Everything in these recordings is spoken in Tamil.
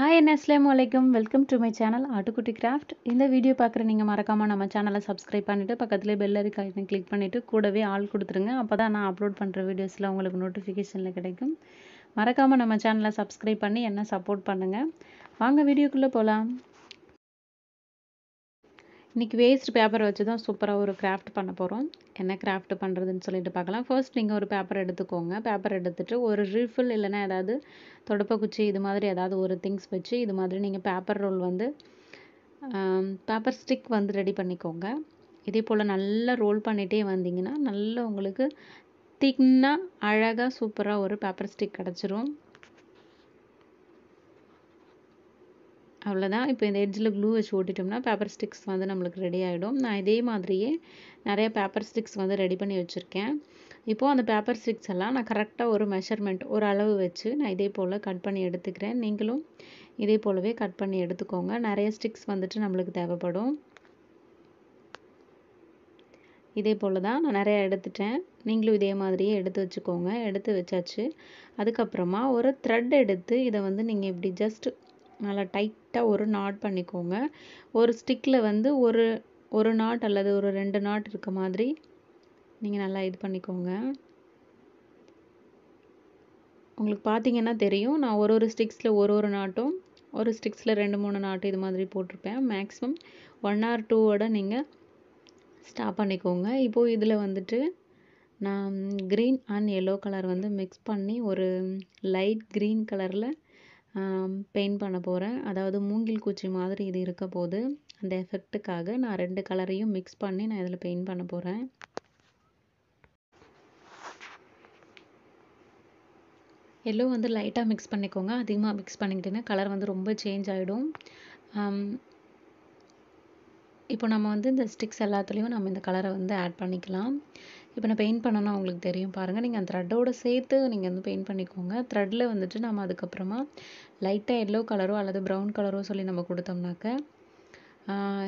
ஹாய் என்ன அஸ்லாம் வலைக்கம் வெல்கம் டு மை சேனல் ஆட்டுக்குட்டி கிராஃப்ட் இந்த வீடியோ பார்க்குற நீங்கள் மறக்காமல் நம்ம சேனலை சப்ஸ்கிரைப் பண்ணிவிட்டு பக்கத்துலேயே பெல் இருக்காயின்னு கிளிக் பண்ணிவிட்டு கூடவே ஆள் கொடுத்துருங்க அப்போ தான் நான் அப்லோட் பண்ணுற வீடியோஸில் உங்களுக்கு நோட்டிஃபிகேஷனில் கிடைக்கும் மறக்காமல் நம்ம சேனலை சப்ஸ்கிரைப் பண்ணி என்ன சப்போர்ட் பண்ணுங்கள் வாங்க வீடியோக்குள்ளே போகலாம் இன்றைக்கி வேஸ்ட் பேப்பரை வச்சு தான் சூப்பராக ஒரு கிராஃப்ட் பண்ண போகிறோம் என்ன கிராஃப்ட் பண்ணுறதுன்னு சொல்லிட்டு பார்க்கலாம் ஃபர்ஸ்ட் நீங்கள் ஒரு பேப்பர் எடுத்துக்கோங்க பேப்பர் எடுத்துகிட்டு ஒரு ரீஃபில் இல்லைன்னா ஏதாவது தொடப்பக்குச்சி இது மாதிரி ஏதாவது ஒரு திங்ஸ் வச்சு இது மாதிரி நீங்கள் பேப்பர் ரோல் வந்து பேப்பர் ஸ்டிக் வந்து ரெடி பண்ணிக்கோங்க இதே போல் நல்லா ரோல் பண்ணிகிட்டே வந்தீங்கன்னா நல்லா உங்களுக்கு திக்னாக அழகாக சூப்பராக ஒரு பேப்பர் ஸ்டிக் கிடச்சிரும் அவ்வளோதான் இப்போ இந்த எட்ஜில் க்ளூ வச்சு ஓட்டிட்டோம்னா பேப்பர் ஸ்டிக்ஸ் வந்து நம்மளுக்கு ரெடி ஆகிடும் நான் இதே மாதிரியே நிறைய பேப்பர் ஸ்டிக்ஸ் வந்து ரெடி பண்ணி வச்சுருக்கேன் இப்போது அந்த பேப்பர் ஸ்டிக்ஸ் எல்லாம் நான் கரெக்டாக ஒரு மெஷர்மெண்ட் ஒரு அளவு வச்சு நான் இதே போல் கட் பண்ணி எடுத்துக்கிறேன் நீங்களும் இதே போலவே கட் பண்ணி எடுத்துக்கோங்க நிறைய ஸ்டிக்ஸ் வந்துட்டு நம்மளுக்கு தேவைப்படும் இதே போல் தான் நான் நிறையா எடுத்துட்டேன் நீங்களும் இதே மாதிரியே எடுத்து வச்சுக்கோங்க எடுத்து வச்சாச்சு அதுக்கப்புறமா ஒரு த்ரெட் எடுத்து இதை வந்து நீங்கள் இப்படி ஜஸ்ட் நல்லா டைட்டாக ஒரு நாட் பண்ணிக்கோங்க ஒரு ஸ்டிக்கில் வந்து ஒரு ஒரு நாட் அல்லது ஒரு ரெண்டு நாட் இருக்க மாதிரி நீங்கள் நல்லா இது பண்ணிக்கோங்க உங்களுக்கு பார்த்தீங்கன்னா தெரியும் நான் ஒரு ஒரு ஸ்டிக்ஸில் ஒரு ஒரு நாட்டும் ஒரு ஸ்டிக்ஸில் ரெண்டு மூணு நாட்டு இது மாதிரி போட்டிருப்பேன் மேக்ஸிமம் ஒன் ஆர் டூவோட நீங்கள் ஸ்டாப் பண்ணிக்கோங்க இப்போது இதில் வந்துட்டு நான் க்ரீன் அண்ட் எல்லோ கலர் வந்து மிக்ஸ் பண்ணி ஒரு லைட் க்ரீன் கலரில் பெயிண்ட் பண்ண போகிறேன் அதாவது மூங்கில் குச்சி மாதிரி இது இருக்க போது அந்த எஃபெக்ட்டுக்காக நான் ரெண்டு கலரையும் மிக்ஸ் பண்ணி நான் இதில் பெயிண்ட் பண்ண போகிறேன் எல்லோ வந்து லைட்டாக மிக்ஸ் பண்ணிக்கோங்க அதிகமாக மிக்ஸ் பண்ணிக்கிட்டிங்கன்னா கலர் வந்து ரொம்ப சேஞ்ச் ஆகிடும் இப்போ நம்ம வந்து இந்த ஸ்டிக்ஸ் எல்லாத்துலேயும் நம்ம இந்த கலரை வந்து ஆட் பண்ணிக்கலாம் இப்போ நான் பெயிண்ட் பண்ணேன்னா உங்களுக்கு தெரியும் பாருங்கள் நீங்கள் அந்த த்ரெட்டோட சேர்த்து நீங்கள் வந்து பெயிண்ட் பண்ணிக்கோங்க த்ரெட்டில் வந்துட்டு நம்ம அதுக்கப்புறமா லைட்டாக எல்லோ கலரோ அல்லது ப்ரௌன் கலரோ சொல்லி நம்ம கொடுத்தோம்னாக்க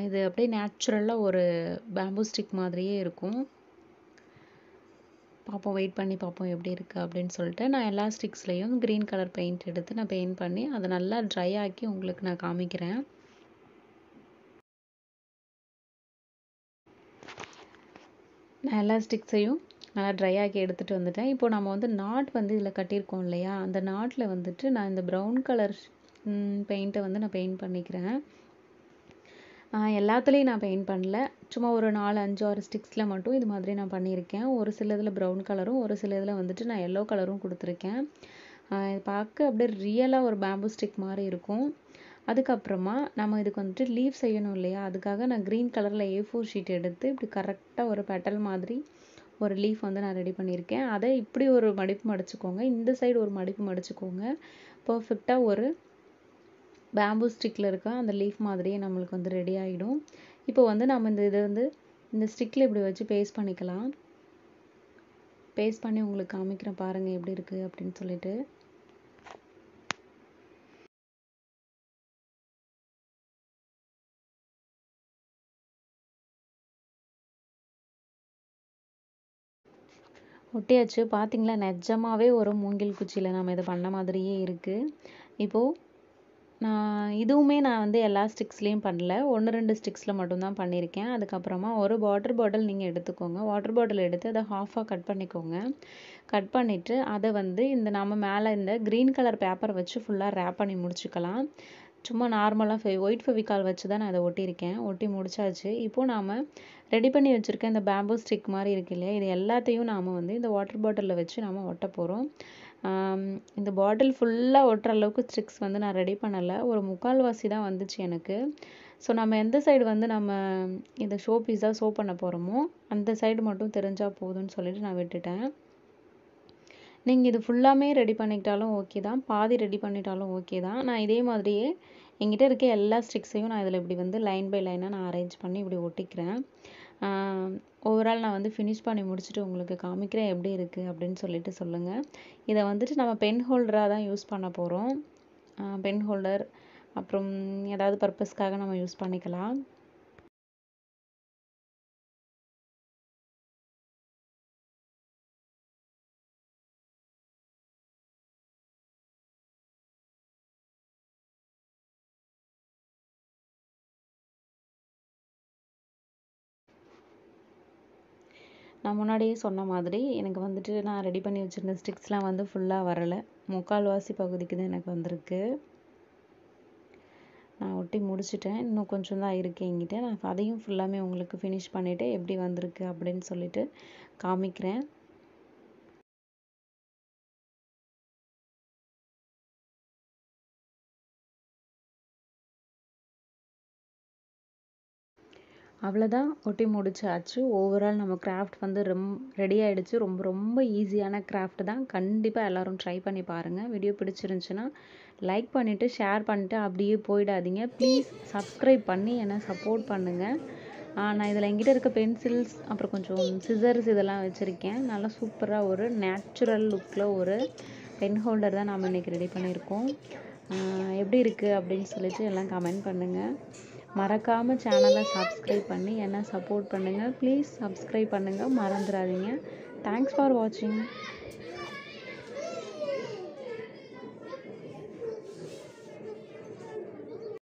இது அப்படியே நேச்சுரலாக ஒரு பேம்பூ ஸ்டிக் மாதிரியே இருக்கும் பார்ப்போம் வெயிட் பண்ணி பார்ப்போம் எப்படி இருக்குது அப்படின்னு சொல்லிட்டு நான் எல்லா ஸ்டிக்ஸ்லேயும் க்ரீன் கலர் பெயிண்ட் எடுத்து நான் பெயிண்ட் பண்ணி அதை நல்லா ட்ரை ஆக்கி உங்களுக்கு நான் காமிக்கிறேன் நான் எல்லா ஸ்டிக்ஸையும் நல்லா ட்ரை ஆக்கி எடுத்துகிட்டு வந்துட்டேன் இப்போது நம்ம வந்து நாட் வந்து இதில் கட்டியிருக்கோம் இல்லையா அந்த நாட்டில் வந்துட்டு நான் இந்த ப்ரௌன் கலர் பெயிண்ட்டை வந்து நான் பெயிண்ட் பண்ணிக்கிறேன் எல்லாத்துலேயும் நான் பெயிண்ட் பண்ணல சும்மா ஒரு நாலு அஞ்சு ஆறு ஸ்டிக்ஸில் மட்டும் இது மாதிரி நான் பண்ணியிருக்கேன் ஒரு சில இதில் ப்ரௌன் கலரும் ஒரு சில இதில் வந்துட்டு நான் எல்லோ கலரும் கொடுத்துருக்கேன் இது பார்க்க அப்படியே ரியலாக ஒரு பேம்பு ஸ்டிக் மாதிரி இருக்கும் அதுக்கப்புறமா நம்ம இதுக்கு வந்துட்டு லீவ் செய்யணும் இல்லையா அதுக்காக நான் க்ரீன் கலரில் ஏ ஃபோர் ஷீட் எடுத்து இப்படி கரெக்டாக ஒரு பெட்டல் மாதிரி ஒரு லீஃப் வந்து நான் ரெடி பண்ணியிருக்கேன் அதை இப்படி ஒரு மடிப்பு மடிச்சுக்கோங்க இந்த சைடு ஒரு மடிப்பு மடிச்சுக்கோங்க பர்ஃபெக்டாக ஒரு பேம்பூ ஸ்டிக்கில் இருக்க அந்த லீஃப் மாதிரியே நம்மளுக்கு வந்து ரெடி ஆகிடும் இப்போ வந்து நம்ம இந்த இதை வந்து இந்த ஸ்டிக்கில் இப்படி வச்சு பேஸ்ட் பண்ணிக்கலாம் பேஸ்ட் பண்ணி உங்களுக்கு காமிக்கிறேன் பாருங்கள் எப்படி இருக்குது அப்படின்னு சொல்லிட்டு ஒட்டியாச்சு பார்த்திங்களா நெஜமாகவே ஒரு மூங்கில் குச்சியில் நம்ம இதை பண்ண மாதிரியே இருக்குது இப்போது நான் இதுவுமே நான் வந்து எல்லா ஸ்டிக்ஸ்லேயும் பண்ணல ஒன்று ரெண்டு ஸ்டிக்ஸில் மட்டும்தான் பண்ணியிருக்கேன் அதுக்கப்புறமா ஒரு வாட்டர் பாட்டில் நீங்கள் எடுத்துக்கோங்க வாட்டர் பாட்டில் எடுத்து அதை ஹாஃபாக கட் பண்ணிக்கோங்க கட் பண்ணிவிட்டு அதை வந்து இந்த நம்ம மேலே இந்த க்ரீன் கலர் பேப்பர் வச்சு ஃபுல்லாக ரேப் பண்ணி முடிச்சுக்கலாம் சும்மா நார்மலாக ஃபெ ஒயிட் ஃபெவிக்கால் வச்சு தான் நான் அதை ஒட்டியிருக்கேன் ஒட்டி முடிச்சாச்சு இப்போது நாம் ரெடி பண்ணி வச்சுருக்க இந்த பேம்பூ ஸ்டிக் மாதிரி இருக்கு இல்லையா இது எல்லாத்தையும் நாம் வந்து இந்த வாட்டர் பாட்டிலில் வச்சு நாம் ஒட்ட போகிறோம் இந்த பாட்டில் ஃபுல்லாக ஒட்டுற அளவுக்கு ஸ்டிக்ஸ் வந்து நான் ரெடி பண்ணலை ஒரு முக்கால்வாசி தான் வந்துச்சு எனக்கு ஸோ நம்ம எந்த சைடு வந்து நம்ம இந்த ஷோ பீஸாக ஷோ பண்ண போகிறோமோ அந்த சைடு மட்டும் தெரிஞ்சால் போதும்னு சொல்லிட்டு நான் விட்டுட்டேன் நீங்கள் இது ஃபுல்லாமே ரெடி பண்ணிக்கிட்டாலும் ஓகே தான் பாதி ரெடி பண்ணிட்டாலும் ஓகே தான் நான் இதே மாதிரியே எங்கிட்ட இருக்க எல்லா ஸ்டிக்ஸையும் நான் இதில் இப்படி வந்து லைன் பை லைனாக நான் அரேஞ்ச் பண்ணி இப்படி ஒட்டிக்கிறேன் ஓவரால் நான் வந்து ஃபினிஷ் பண்ணி முடிச்சுட்டு உங்களுக்கு காமிக்கிறேன் எப்படி இருக்குது அப்படின்னு சொல்லிட்டு சொல்லுங்கள் இதை வந்துட்டு நம்ம பென் ஹோல்டராக தான் யூஸ் பண்ண போகிறோம் பென் ஹோல்டர் அப்புறம் ஏதாவது பர்பஸ்க்காக நம்ம யூஸ் பண்ணிக்கலாம் நான் முன்னாடியே சொன்ன மாதிரி எனக்கு வந்துட்டு நான் ரெடி பண்ணி வச்சுருந்த ஸ்டிக்ஸ்லாம் வந்து ஃபுல்லாக வரலை முக்கால்வாசி பகுதிக்கு தான் எனக்கு வந்திருக்கு நான் ஒட்டி முடிச்சுட்டேன் இன்னும் கொஞ்சம் தான் இருக்குது என்கிட்ட நான் அதையும் ஃபுல்லாமே உங்களுக்கு ஃபினிஷ் பண்ணிவிட்டு எப்படி வந்திருக்கு அப்படின்னு சொல்லிட்டு காமிக்கிறேன் அவ்வளோதான் ஒட்டி முடிச்சாச்சு ஓவரால் நம்ம கிராஃப்ட் வந்து ரொம் ரெடி ஆகிடுச்சு ரொம்ப ரொம்ப ஈஸியான கிராஃப்ட் தான் கண்டிப்பாக எல்லோரும் ட்ரை பண்ணி பாருங்கள் வீடியோ பிடிச்சிருந்துச்சுன்னா லைக் பண்ணிவிட்டு ஷேர் பண்ணிவிட்டு அப்படியே போயிடாதீங்க ப்ளீஸ் சப்ஸ்கிரைப் பண்ணி என்னை சப்போர்ட் பண்ணுங்கள் நான் இதில் எங்கிட்ட இருக்க பென்சில்ஸ் அப்புறம் கொஞ்சம் சிசர்ஸ் இதெல்லாம் வச்சுருக்கேன் நல்லா சூப்பராக ஒரு நேச்சுரல் லுக்கில் ஒரு பென் ஹோல்டர் தான் நாம் இன்றைக்கி ரெடி பண்ணியிருக்கோம் எப்படி இருக்குது அப்படின்னு சொல்லிட்டு எல்லாம் கமெண்ட் பண்ணுங்கள் மறக்காமல் சேனலை சப்ஸ்கிரைப் பண்ணி என்ன சப்போர்ட் பண்ணுங்கள் ப்ளீஸ் சப்ஸ்கிரைப் பண்ணுங்கள் மறந்துடாதீங்க தேங்க்ஸ் ஃபார் வாட்சிங்